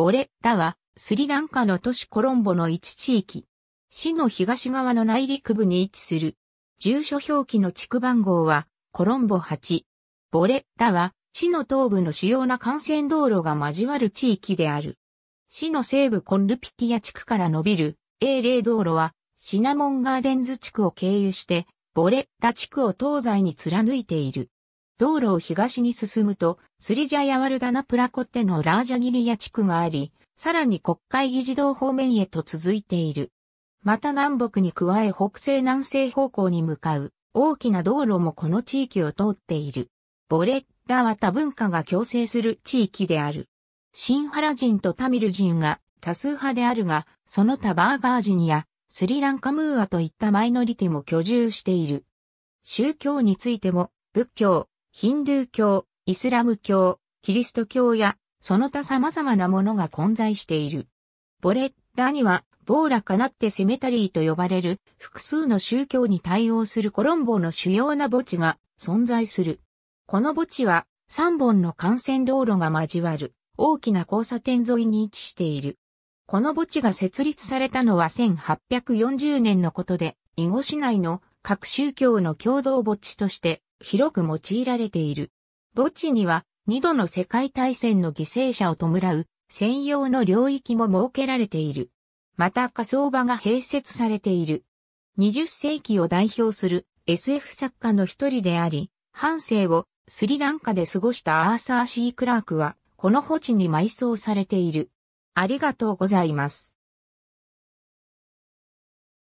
ボレラはスリランカの都市コロンボの一地域。市の東側の内陸部に位置する。住所表記の地区番号はコロンボ8。ボレッラは市の東部の主要な幹線道路が交わる地域である。市の西部コンルピティア地区から伸びる A0 道路はシナモンガーデンズ地区を経由してボレッラ地区を東西に貫いている。道路を東に進むと、スリジャヤワルダナプラコッテのラージャギリヤ地区があり、さらに国会議事堂方面へと続いている。また南北に加え北西南西方向に向かう大きな道路もこの地域を通っている。ボレッラは多文化が共生する地域である。シンハラ人とタミル人が多数派であるが、その他バーガー人やスリランカムーアといったマイノリティも居住している。宗教についても仏教、ヒンドゥー教、イスラム教、キリスト教や、その他様々なものが混在している。ボレッラには、ボーラカナッテセメタリーと呼ばれる複数の宗教に対応するコロンボの主要な墓地が存在する。この墓地は3本の幹線道路が交わる大きな交差点沿いに位置している。この墓地が設立されたのは1840年のことで、囲碁市内の各宗教の共同墓地として広く用いられている。墓地には二度の世界大戦の犠牲者を弔う専用の領域も設けられている。また仮想場が併設されている。20世紀を代表する SF 作家の一人であり、半生をスリランカで過ごしたアーサー・シー・クラークは、この墓地に埋葬されている。ありがとうございます。